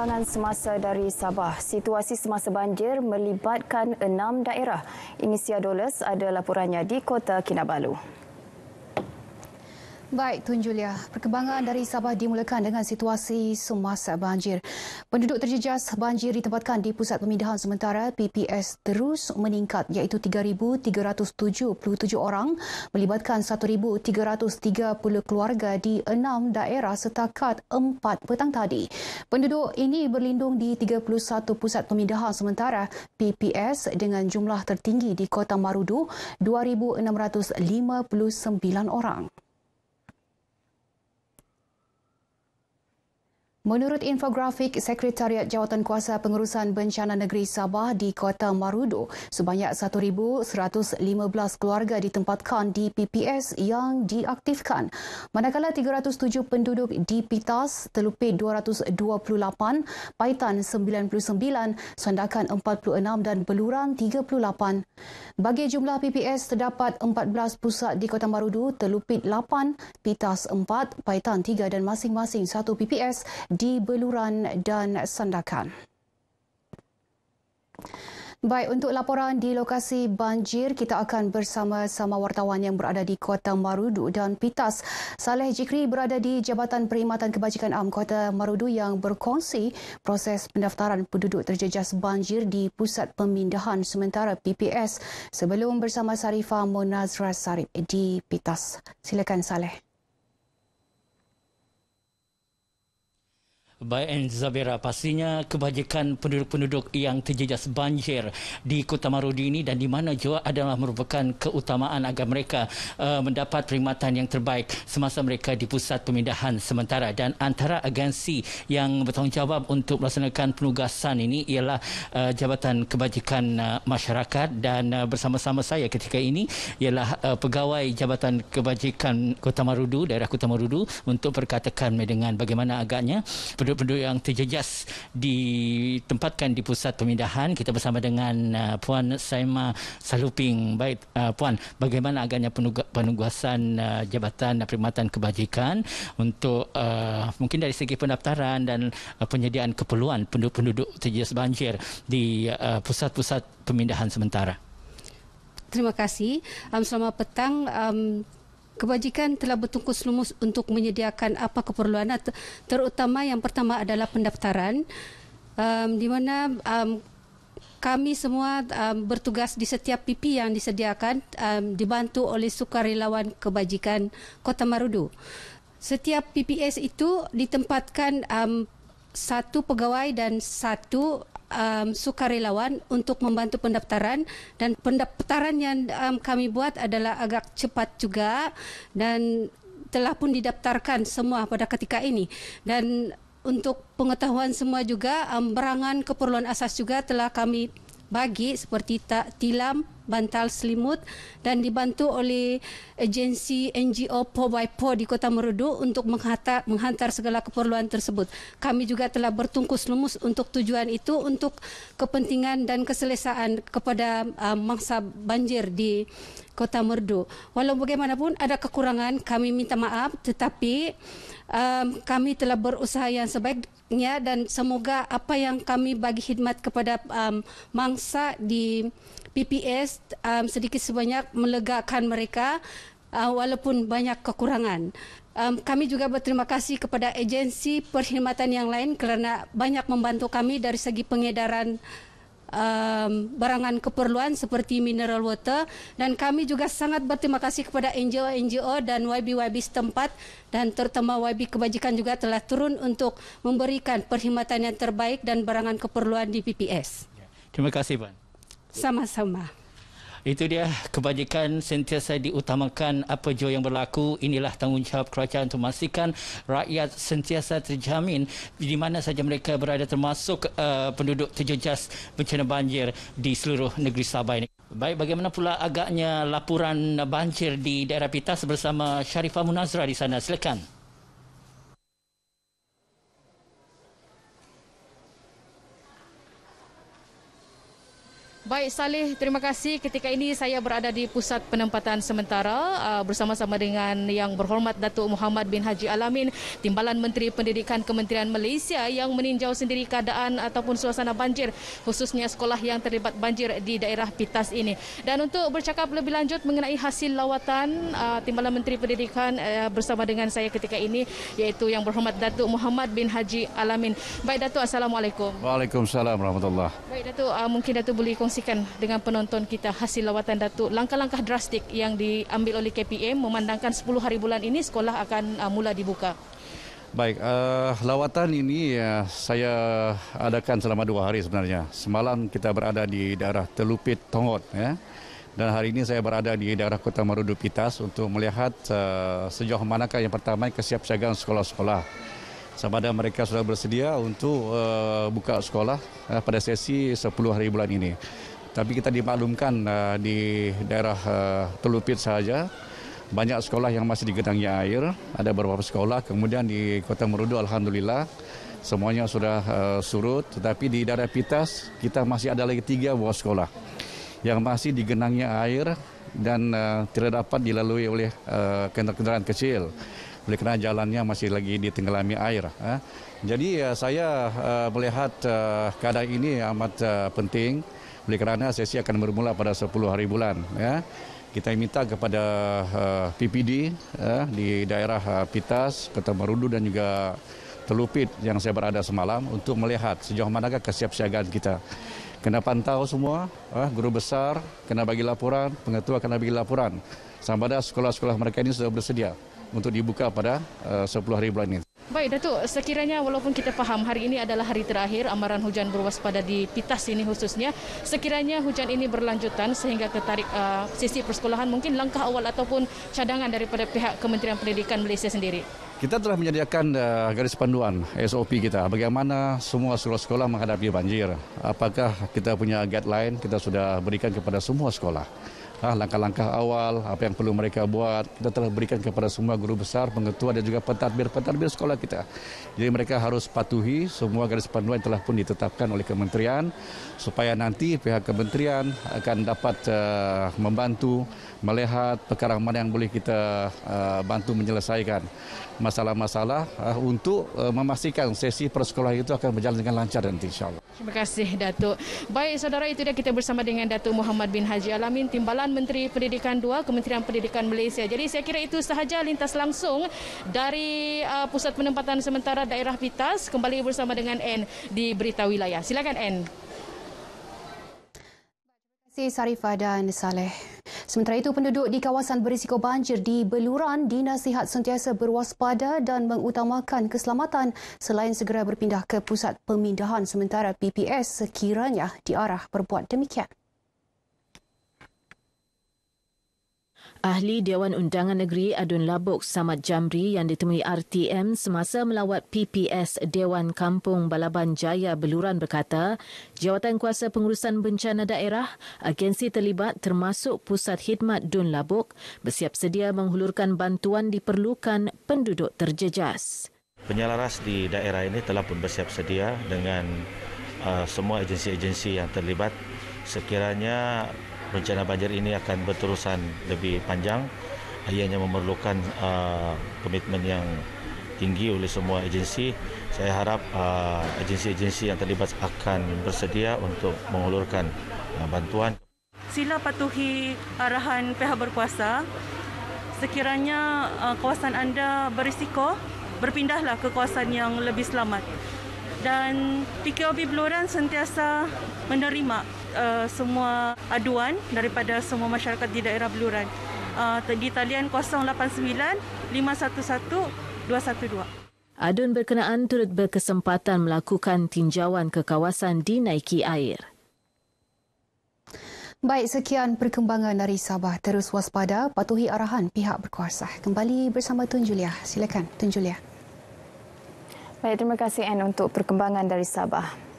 perkembangan semasa dari Sabah. Situasi semasa banjir melibatkan enam daerah. Inisia Dolores ada laporannya di Kota Kinabalu. Baik, Tun Julia. Perkembangan dari Sabah dimulakan dengan situasi semasa banjir. Penduduk terjejas banjir ditempatkan di Pusat Pemindahan Sementara PPS terus meningkat iaitu 3,377 orang melibatkan 1,330 keluarga di enam daerah setakat empat petang tadi. Penduduk ini berlindung di 31 Pusat Pemindahan Sementara PPS dengan jumlah tertinggi di Kota Marudu 2,659 orang. Menurut infografik Sekretariat Jawatan Kuasa Pengurusan Bencana Negeri Sabah di Kota Marudu, sebanyak 1,115 keluarga ditempatkan di PPS yang diaktifkan. Manakala 307 penduduk di Pitas, Telupit 228, Paitan 99, Sandakan 46 dan Beluran 38. Bagi jumlah PPS, terdapat 14 pusat di Kota Marudu, Telupit 8, Pitas 4, Paitan 3 dan masing-masing 1 PPS di Beluran dan Sandakan. Baik, untuk laporan di lokasi banjir, kita akan bersama-sama wartawan yang berada di Kota Marudu dan Pitas. Saleh Jikri berada di Jabatan Perkhidmatan Kebajikan Am Kota Marudu yang berkongsi proses pendaftaran penduduk terjejas banjir di Pusat Pemindahan Sementara PPS sebelum bersama Sarifah Munazra Sarif di Pitas. Silakan Saleh. Baik Zabira, pastinya kebajikan penduduk-penduduk yang terjejas banjir di Kota Marudi ini dan di mana juga adalah merupakan keutamaan agar mereka uh, mendapat perkhidmatan yang terbaik semasa mereka di pusat pemindahan sementara dan antara agensi yang bertanggungjawab untuk melaksanakan penugasan ini ialah uh, Jabatan Kebajikan uh, Masyarakat dan uh, bersama-sama saya ketika ini ialah uh, pegawai Jabatan Kebajikan Kota Marudu, daerah Kota Marudu untuk perkatakan dengan bagaimana agaknya penduduk-penduduk yang terjejas ditempatkan di pusat pemindahan. Kita bersama dengan uh, Puan Saima Saluping. Baik uh, Puan, bagaimana agaknya penugasan uh, Jabatan Perkhidmatan Kebajikan untuk uh, mungkin dari segi pendaftaran dan uh, penyediaan keperluan penduduk-penduduk terjejas banjir di uh, pusat-pusat pemindahan sementara? Terima kasih. Um, selamat petang. Um, Kebajikan telah bertungkus lumus untuk menyediakan apa keperluan terutama yang pertama adalah pendaftaran um, di mana um, kami semua um, bertugas di setiap PP yang disediakan um, dibantu oleh sukarelawan kebajikan Kota Marudu. Setiap PPS itu ditempatkan um, satu pegawai dan satu um, sukarelawan untuk membantu pendaftaran dan pendaftaran yang um, kami buat adalah agak cepat juga dan telah pun didaftarkan semua pada ketika ini dan untuk pengetahuan semua juga um, berangan keperluan asas juga telah kami bagi seperti tak tilam bantal selimut dan dibantu oleh agensi NGO Po by Po di Kota Merudu untuk menghantar, menghantar segala keperluan tersebut. Kami juga telah bertungkus lumus untuk tujuan itu untuk kepentingan dan keselesaan kepada uh, mangsa banjir di Kota Merdu. Walau bagaimanapun ada kekurangan, kami minta maaf tetapi um, kami telah berusaha yang sebaiknya dan semoga apa yang kami bagi khidmat kepada um, mangsa di PPS um, sedikit sebanyak melegakan mereka uh, walaupun banyak kekurangan. Um, kami juga berterima kasih kepada agensi perkhidmatan yang lain kerana banyak membantu kami dari segi pengedaran um, barangan keperluan seperti mineral water dan kami juga sangat berterima kasih kepada NGO-NGO dan YB-YB setempat dan terutama YB Kebajikan juga telah turun untuk memberikan perkhidmatan yang terbaik dan barangan keperluan di PPS. Ya. Terima kasih Puan. Sama-sama. Itu dia kebajikan sentiasa diutamakan apa jua yang berlaku inilah tanggungjawab kerajaan untuk memastikan rakyat sentiasa terjamin di mana saja mereka berada termasuk uh, penduduk terjejas bencana banjir di seluruh negeri Sabah ini. Baik bagaimana pula agaknya laporan banjir di daerah Pitas bersama Sharifah Munazra di sana silakan. Baik Saleh, terima kasih. Ketika ini saya berada di pusat penempatan sementara uh, bersama-sama dengan yang berhormat Datuk Muhammad bin Haji Alamin, Timbalan Menteri Pendidikan Kementerian Malaysia yang meninjau sendiri keadaan ataupun suasana banjir khususnya sekolah yang terlibat banjir di daerah Pitas ini. Dan untuk bercakap lebih lanjut mengenai hasil lawatan uh, Timbalan Menteri Pendidikan uh, bersama dengan saya ketika ini yaitu yang berhormat Datuk Muhammad bin Haji Alamin. Baik Datuk, Assalamualaikum. Waalaikumsalam warahmatullahi. Baik Datuk, mungkin Datuk boleh kongsi saksikan dengan penonton kita hasil lawatan Datuk langkah-langkah drastik yang diambil oleh KPM memandangkan 10 hari bulan ini sekolah akan uh, mula dibuka. Baik, uh, lawatan ini uh, saya adakan selama dua hari sebenarnya. Semalam kita berada di daerah Telupit Tongot ya. Dan hari ini saya berada di daerah Kota Marudu Pitas untuk melihat uh, sejauh manakah yang pertama kesiapsiagaan sekolah-sekolah. sama ada mereka sudah bersedia untuk uh, buka sekolah uh, pada sesi 10 hari bulan ini. Tapi kita dimaklumkan uh, di daerah uh, Telupit saja banyak sekolah yang masih digenangi air, ada beberapa sekolah kemudian di Kota Merudu alhamdulillah semuanya sudah uh, surut tetapi di daerah Pitas kita masih ada lagi tiga buah sekolah yang masih digenangi air dan uh, tidak dapat dilalui oleh uh, kendaraan-kendaraan kecil oleh karena jalannya masih lagi ditenggelami air. Ah. Jadi ya, saya eh, melihat uh, keadaan ini amat eh, penting oleh karena sesi akan bermula pada 10 hari bulan. Ya. Kita minta kepada PPD di daerah Pitas, Kota Marudu dan juga Telupit yang saya berada semalam untuk melihat sejauh manakah kesiapsiagaan kita. Kena pantau semua, ah, guru besar kena bagi laporan, pengetua kena bagi laporan. Sama ada sekolah-sekolah mereka ini sudah bersedia. untuk dibuka pada eh, uh, 10 hari bulan ini. Baik Datuk, sekiranya walaupun kita faham hari ini adalah hari terakhir amaran hujan berwaspada di Pitas ini khususnya, sekiranya hujan ini berlanjutan sehingga ke tarik uh, eh, sisi persekolahan mungkin langkah awal ataupun cadangan daripada pihak Kementerian Pendidikan Malaysia sendiri. Kita telah menyediakan uh, garis panduan SOP kita bagaimana semua sekolah-sekolah menghadapi banjir. Apakah kita punya guideline kita sudah berikan kepada semua sekolah. Ah, langkah-langkah awal, apa yang perlu mereka buat. Kita telah berikan kepada semua guru besar, pengetua dan juga pentadbir-pentadbir sekolah kita. Jadi mereka harus patuhi semua garis panduan yang telah pun ditetapkan oleh kementerian supaya nanti pihak kementerian akan dapat uh, membantu melihat perkara mana yang boleh kita uh, bantu menyelesaikan masalah-masalah uh, untuk uh, memastikan sesi persekolah itu akan berjalan dengan lancar nanti insyaAllah. Terima kasih Datuk. Baik saudara itu dia kita bersama dengan Datuk Muhammad bin Haji Alamin Timbalan Menteri Pendidikan 2 Kementerian Pendidikan Malaysia. Jadi saya kira itu sahaja lintas langsung dari uh, pusat penempatan sementara daerah Pitas kembali bersama dengan N di Berita Wilayah. Silakan N. Terima kasih Sarifah dan Saleh. Sementara itu, penduduk di kawasan berisiko banjir di Beluran dinasihat sentiasa berwaspada dan mengutamakan keselamatan selain segera berpindah ke pusat pemindahan sementara PPS sekiranya diarah berbuat demikian. Ahli Dewan Undangan Negeri Adun Labuk Samad Jamri yang ditemui RTM semasa melawat PPS Dewan Kampung Balaban Jaya Beluran berkata, Jawatan Kuasa Pengurusan Bencana Daerah, agensi terlibat termasuk Pusat Hidmat Dun Labuk bersiap sedia menghulurkan bantuan diperlukan penduduk terjejas. Penyelaras di daerah ini telah pun bersiap sedia dengan uh, semua agensi-agensi yang terlibat sekiranya bencana banjir ini akan berterusan lebih panjang ianya memerlukan uh, komitmen uh, yang tinggi oleh semua agensi saya harap uh, agensi-agensi yang terlibat akan bersedia untuk mengulurkan uh, bantuan sila patuhi arahan pihak berkuasa sekiranya uh, kawasan anda berisiko berpindahlah ke kawasan yang lebih selamat dan PKB Beluran sentiasa menerima uh, semua aduan daripada semua masyarakat di daerah Beluran. Uh, di talian 089 511 212. Adun berkenaan turut berkesempatan melakukan tinjauan ke kawasan di dinaiki air. Baik, sekian perkembangan dari Sabah. Terus waspada, patuhi arahan pihak berkuasa. Kembali bersama Tun Julia. Silakan, Tun Julia. Baik, terima kasih Anne untuk perkembangan dari Sabah.